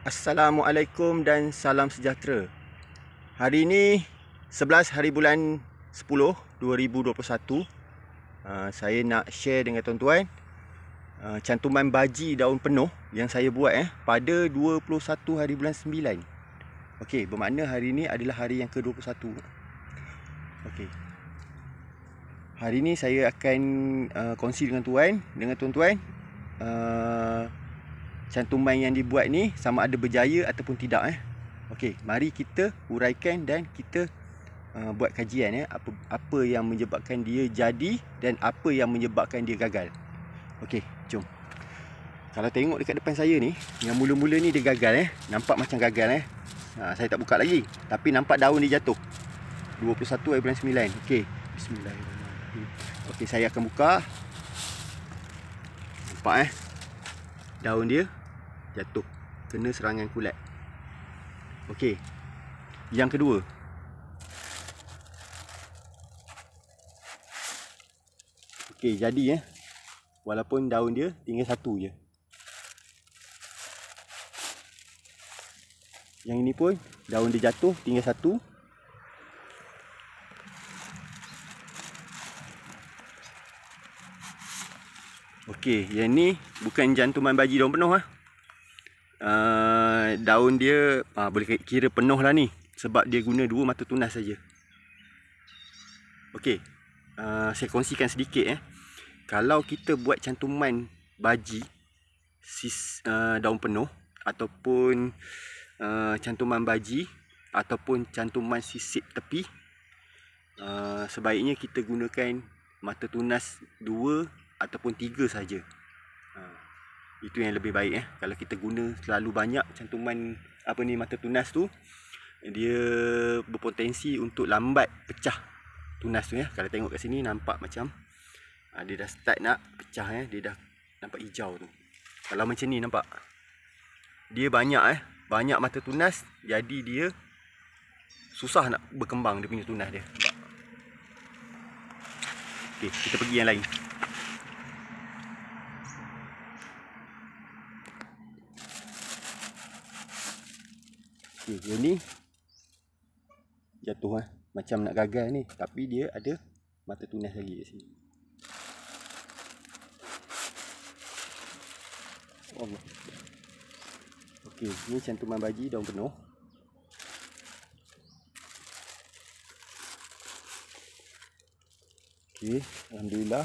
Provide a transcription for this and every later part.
Assalamualaikum dan salam sejahtera. Hari ini 11 hari bulan 10 2021 ah, saya nak share dengan tuan-tuan ah, cantuman baji daun penuh yang saya buat eh pada 21 hari bulan 9. Okey, bermakna hari ini adalah hari yang ke-21. Okey. Hari ini saya akan uh, kongsi dengan tuan tuan dengan tuan-tuan uh, cantuman yang dibuat ni sama ada berjaya ataupun tidak eh. Okey, mari kita uraikan dan kita uh, buat kajian eh apa apa yang menyebabkan dia jadi dan apa yang menyebabkan dia gagal. Okey, jom. Kalau tengok dekat depan saya ni, yang mula-mula ni dia gagal eh. Nampak macam gagal eh. Ha, saya tak buka lagi. Tapi nampak daun dia jatuh. 21 April 9. Okey. Bismillahirrahmanirrahim. Okey, saya akan buka. Nampak eh. Daun dia jatuh kena serangan kulat. Okey. Yang kedua. Okey, jadi eh walaupun daun dia tinggal satu je. Yang ini pun daun dia jatuh tinggal satu. Okey, yang ni bukan jantuman baji daun penuh ah. Eh, daun dia uh, boleh kira penuh lah ni sebab dia guna dua mata tunas saja. Okey. Uh, saya kongsikan sedikit eh. Kalau kita buat cantuman baji sis, uh, daun penuh ataupun uh, cantuman baji ataupun cantuman sisip tepi uh, sebaiknya kita gunakan mata tunas dua ataupun tiga saja itu yang lebih baik eh. kalau kita guna terlalu banyak cantuman apa ni mata tunas tu dia berpotensi untuk lambat pecah tunas tu ya. kalau tengok kat sini nampak macam ha, dia dah start nak pecah eh. dia dah nampak hijau tu kalau macam ni nampak dia banyak eh banyak mata tunas jadi dia susah nak berkembang dia punya tunas dia Okey, kita pergi yang lain. Okey, yang ni jatuh ah. Macam nak gagal ni, tapi dia ada mata tunas lagi kat sini. Allah. Okey, ni cantuman baji daun penuh. Okey, alhamdulillah.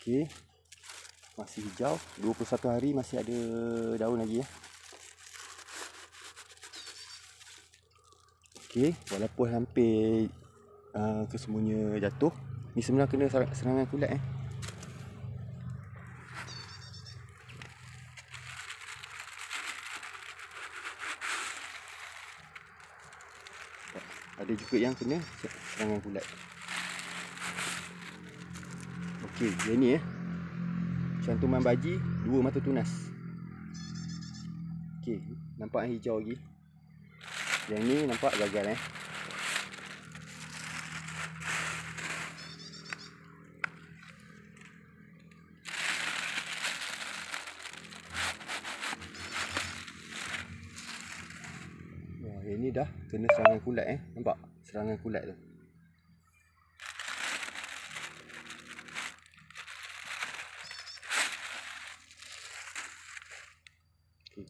Okey masih hijau 21 hari masih ada daun lagi ya okey walaupun hampir uh, kesemuanya jatuh ni sebenarnya kena serangan kulat eh ada juga yang kena serangan kulat okey dia ni eh cantuman baji dua mata tunas Okey, nampak yang hijau lagi yang ni nampak gagal eh ini dah kena serangan kulat eh Nampak serangan kulat tu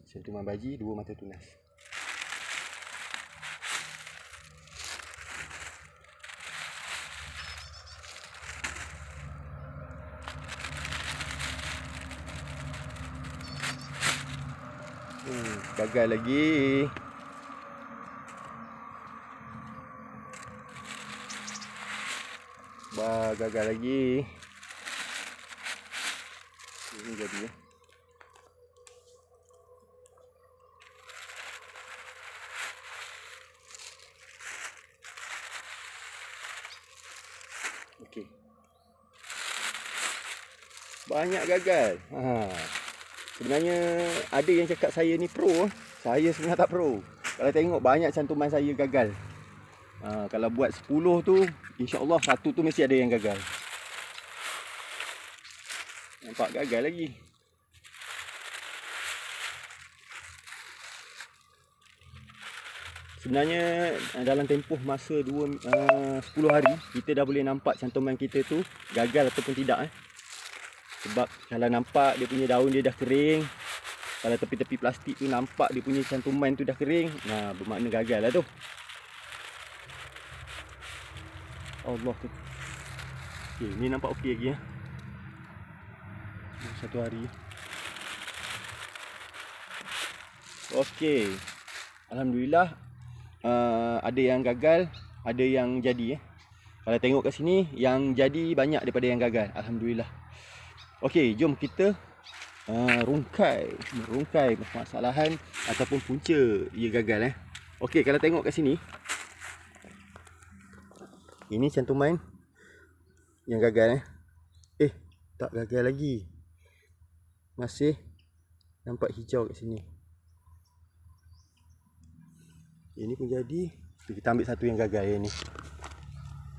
Satu mata baji, dua mata tunas. Hmm, gagal lagi Ba gagal lagi Ini jadi ya Banyak gagal. Ha. Sebenarnya ada yang cakap saya ni pro. Eh. Saya sebenarnya tak pro. Kalau tengok banyak cantuman saya gagal. Ha, kalau buat 10 tu, insya Allah satu tu mesti ada yang gagal. Nampak gagal lagi. Sebenarnya eh, dalam tempoh masa 2 uh, 10 hari kita dah boleh nampak cantuman kita tu gagal ataupun tidak eh. Sebab kalau nampak dia punya daun dia dah kering Kalau tepi-tepi plastik tu nampak dia punya cantuman tu dah kering Nah bermakna gagal lah tu Allah tu Ok ni nampak ok lagi ya Satu hari Ok Alhamdulillah uh, Ada yang gagal Ada yang jadi eh. Kalau tengok kat sini Yang jadi banyak daripada yang gagal Alhamdulillah Okey, jom kita uh, rungkai, rungkai permasalahan ataupun punca ia gagal eh. Okey, kalau tengok kat sini. Ini centumin yang gagal eh. Eh, tak gagal lagi. Masih nampak hijau kat sini. Ini pun jadi. Kita ambil satu yang gagal yang eh, ni.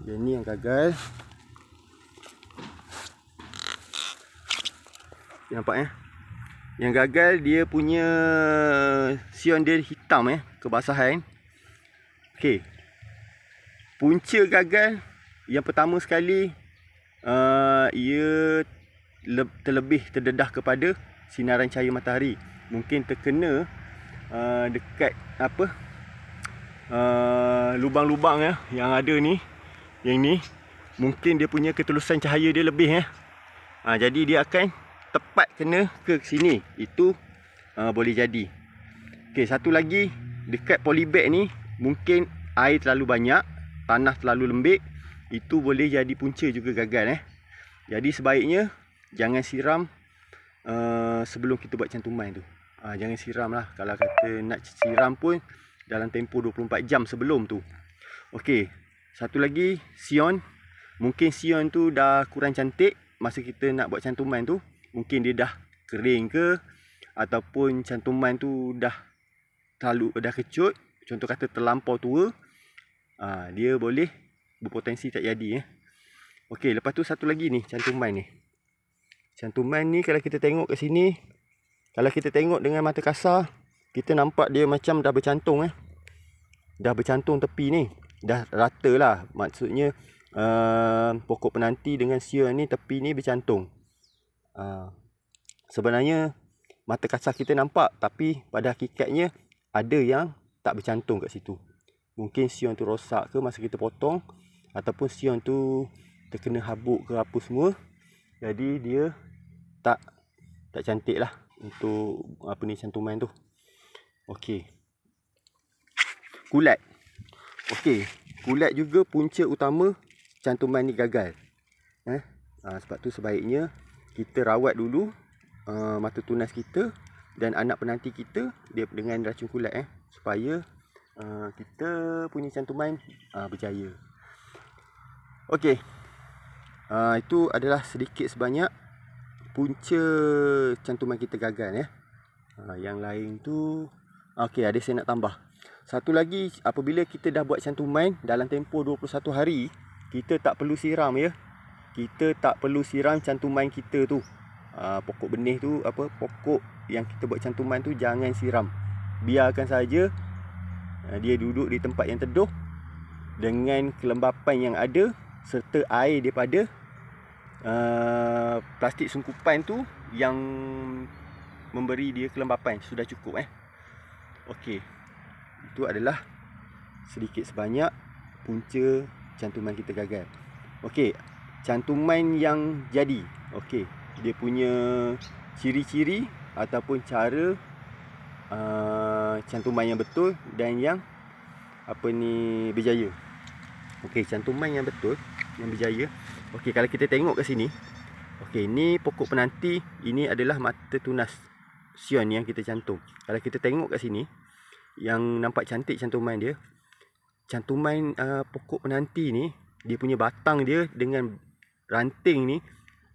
Yang ni yang gagal. Dia nampak ya. Yang gagal dia punya sion dia hitam ya, kebasahan. Okey. Punca gagal yang pertama sekali uh, ia terlebih terdedah kepada sinaran cahaya matahari. Mungkin terkena uh, dekat apa? Uh, lubang-lubang ya yang ada ni. Yang ni mungkin dia punya ketulusan cahaya dia lebih ya. Uh, jadi dia akan tepat kena ke sini itu uh, boleh jadi okey satu lagi dekat polybag ni mungkin air terlalu banyak tanah terlalu lembik itu boleh jadi punca juga gagal eh jadi sebaiknya jangan siram uh, sebelum kita buat cantuman tu uh, jangan siram lah kalau kata nak siram pun dalam tempoh 24 jam sebelum tu okey satu lagi sion mungkin sion tu dah kurang cantik masa kita nak buat cantuman tu mungkin dia dah kering ke ataupun cantuman tu dah terlalu dah kecut contoh kata terlampau tua aa, ha, dia boleh berpotensi tak jadi eh. Ya. Okey, lepas tu satu lagi ni cantuman ni. Cantuman ni kalau kita tengok kat sini, kalau kita tengok dengan mata kasar, kita nampak dia macam dah bercantung eh. Dah bercantung tepi ni. Dah rata lah. Maksudnya, uh, pokok penanti dengan sia ni, tepi ni bercantung. Ah, sebenarnya mata kasar kita nampak tapi pada hakikatnya ada yang tak bercantum kat situ. Mungkin sion tu rosak ke masa kita potong ataupun sion tu terkena habuk ke apa semua. Jadi dia tak tak cantik lah untuk apa ni cantuman tu. Okey. Kulat. Okey, kulat juga punca utama cantuman ni gagal. Eh? Ha, sebab tu sebaiknya kita rawat dulu uh, mata tunas kita dan anak penanti kita dia dengan racun kulat eh supaya uh, kita punya cantuman uh, berjaya. Okey. Uh, itu adalah sedikit sebanyak punca cantuman kita gagal ya. Uh, yang lain tu okey ada saya nak tambah. Satu lagi apabila kita dah buat cantuman dalam tempoh 21 hari kita tak perlu siram ya kita tak perlu siram cantuman kita tu ha, pokok benih tu apa pokok yang kita buat cantuman tu jangan siram biarkan saja ha, dia duduk di tempat yang teduh dengan kelembapan yang ada serta air daripada uh, plastik sungkupan tu yang memberi dia kelembapan sudah cukup eh okey itu adalah sedikit sebanyak punca cantuman kita gagal okey cantuman yang jadi. okay. dia punya ciri-ciri ataupun cara uh, cantuman yang betul dan yang apa ni berjaya. Okey, cantuman yang betul yang berjaya. Okey, kalau kita tengok kat sini. Okey, Ini pokok penanti, ini adalah mata tunas sion yang kita cantum. Kalau kita tengok kat sini yang nampak cantik cantuman dia. Cantuman uh, pokok penanti ni dia punya batang dia dengan ranting ni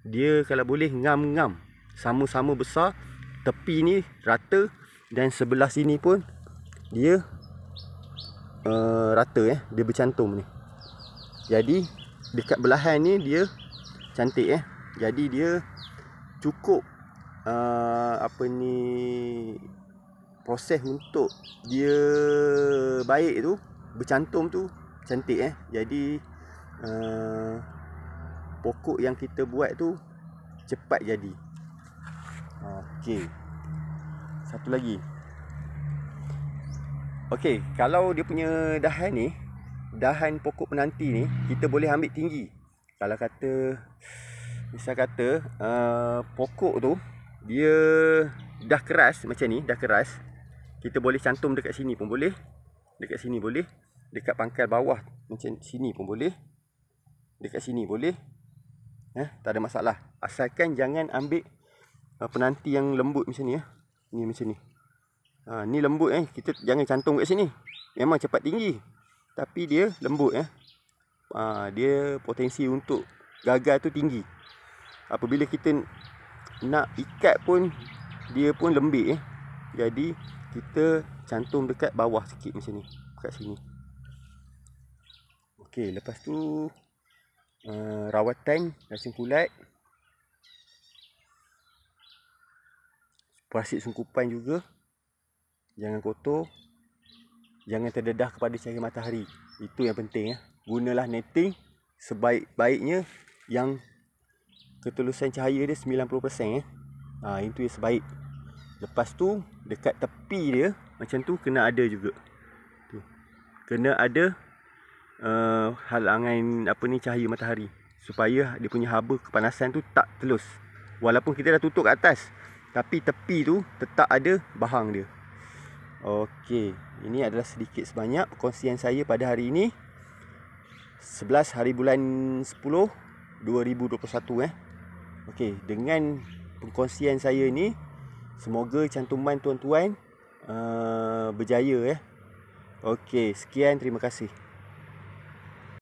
dia kalau boleh ngam-ngam sama-sama besar tepi ni rata dan sebelah sini pun dia uh, rata eh dia bercantum ni jadi dekat belahan ni dia cantik eh jadi dia cukup uh, apa ni proses untuk dia baik tu bercantum tu cantik eh jadi uh, pokok yang kita buat tu cepat jadi. Okey. Satu lagi. Okey, kalau dia punya dahan ni, dahan pokok penanti ni, kita boleh ambil tinggi. Kalau kata bisa kata uh, pokok tu dia dah keras macam ni, dah keras. Kita boleh cantum dekat sini pun boleh. Dekat sini boleh. Dekat pangkal bawah macam sini pun boleh. Dekat sini boleh ya, tak ada masalah asalkan jangan ambil uh, penanti yang lembut macam ni ya. ni macam ni ha, ni lembut eh kita jangan cantum kat sini memang cepat tinggi tapi dia lembut ya. ha, dia potensi untuk gagal tu tinggi apabila kita nak ikat pun dia pun lembik eh. jadi kita cantum dekat bawah sikit macam ni dekat sini Okey, lepas tu Eh, rawatan rasim kulat pasir sungkupan juga jangan kotor jangan terdedah kepada cahaya matahari itu yang penting ya gunalah netting sebaik-baiknya yang ketulusan cahaya dia 90% ya ha, itu yang sebaik lepas tu dekat tepi dia macam tu kena ada juga tu kena ada uh, eh, halangan apa ni cahaya matahari supaya dia punya haba kepanasan tu tak telus walaupun kita dah tutup kat atas tapi tepi tu tetap ada bahang dia okey ini adalah sedikit sebanyak perkongsian saya pada hari ini 11 hari bulan 10 2021 eh okey dengan perkongsian saya ni semoga cantuman tuan-tuan uh, berjaya eh okey sekian terima kasih